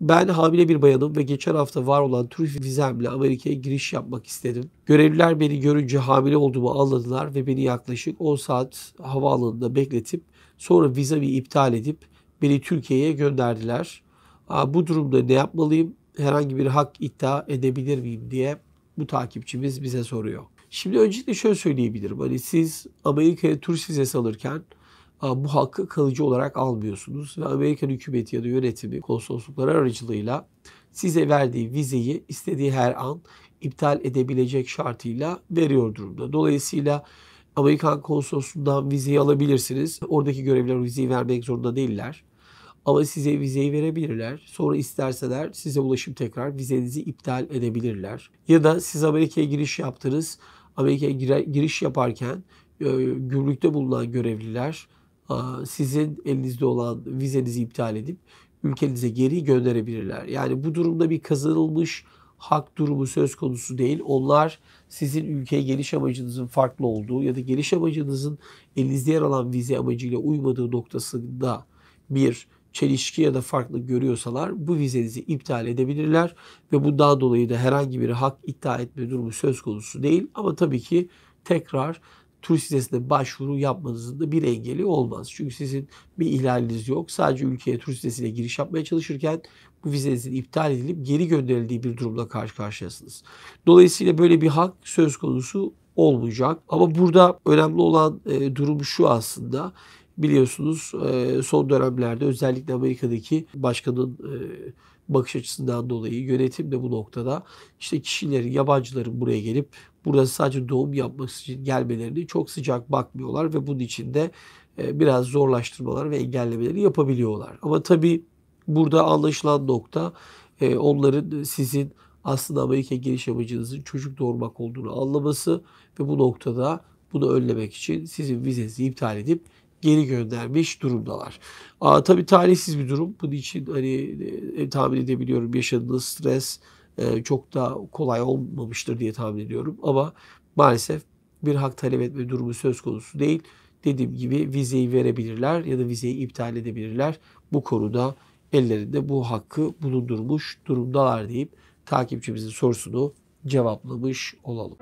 Ben hamile bir bayanım ve geçen hafta var olan turist vizemle Amerika'ya giriş yapmak istedim. Görevliler beni görünce hamile olduğumu anladılar ve beni yaklaşık 10 saat havaalanında bekletip sonra vizemi iptal edip beni Türkiye'ye gönderdiler. Bu durumda ne yapmalıyım? Herhangi bir hak iddia edebilir miyim diye bu takipçimiz bize soruyor. Şimdi öncelikle şöyle söyleyebilirim. Hani siz Amerika'ya turist vizesi alırken bu hakkı kalıcı olarak almıyorsunuz. Ve Amerikan hükümeti ya da yönetimi konsoloslukları aracılığıyla size verdiği vizeyi istediği her an iptal edebilecek şartıyla veriyor durumda. Dolayısıyla Amerikan konsolosluğundan vizeyi alabilirsiniz. Oradaki görevliler vizeyi vermek zorunda değiller. Ama size vizeyi verebilirler. Sonra isterseler size ulaşım tekrar vizenizi iptal edebilirler. Ya da siz Amerika'ya giriş yaptınız. Amerika'ya giriş yaparken e, gümrükte bulunan görevliler e, sizin elinizde olan vizenizi iptal edip ülkenize geri gönderebilirler. Yani bu durumda bir kazanılmış hak durumu söz konusu değil. Onlar sizin ülkeye geliş amacınızın farklı olduğu ya da geliş amacınızın elinizde yer alan vize amacıyla uymadığı noktasında bir çelişki ya da farklı görüyorsalar bu vizenizi iptal edebilirler ve bundan dolayı da herhangi bir hak iddia etme durumu söz konusu değil. Ama tabii ki tekrar tur sitesine başvuru yapmanızın da bir engeli olmaz. Çünkü sizin bir ihlaliniz yok. Sadece ülkeye tur sitesine giriş yapmaya çalışırken bu vizenizin iptal edilip geri gönderildiği bir durumla karşı karşıyasınız. Dolayısıyla böyle bir hak söz konusu olmayacak. Ama burada önemli olan e, durum şu aslında. Biliyorsunuz e, son dönemlerde özellikle Amerika'daki başkanın e, bakış açısından dolayı yönetim de bu noktada işte kişilerin, yabancıların buraya gelip burada sadece doğum yapması için gelmelerini çok sıcak bakmıyorlar ve bunun için de e, biraz zorlaştırmalar ve engellemeleri yapabiliyorlar. Ama tabii burada anlaşılan nokta e, onların sizin aslında Amerika geliş amacınızın çocuk doğurmak olduğunu anlaması ve bu noktada bunu önlemek için sizin vizenizi iptal edip geri göndermiş durumdalar. Aa, tabii talihsiz bir durum. Bunun için hani e, tahmin edebiliyorum yaşadığı stres e, çok da kolay olmamıştır diye tahmin ediyorum. Ama maalesef bir hak talep etme durumu söz konusu değil. Dediğim gibi vizeyi verebilirler ya da vizeyi iptal edebilirler. Bu konuda ellerinde bu hakkı bulundurmuş durumdalar deyip takipçimizin sorusunu cevaplamış olalım.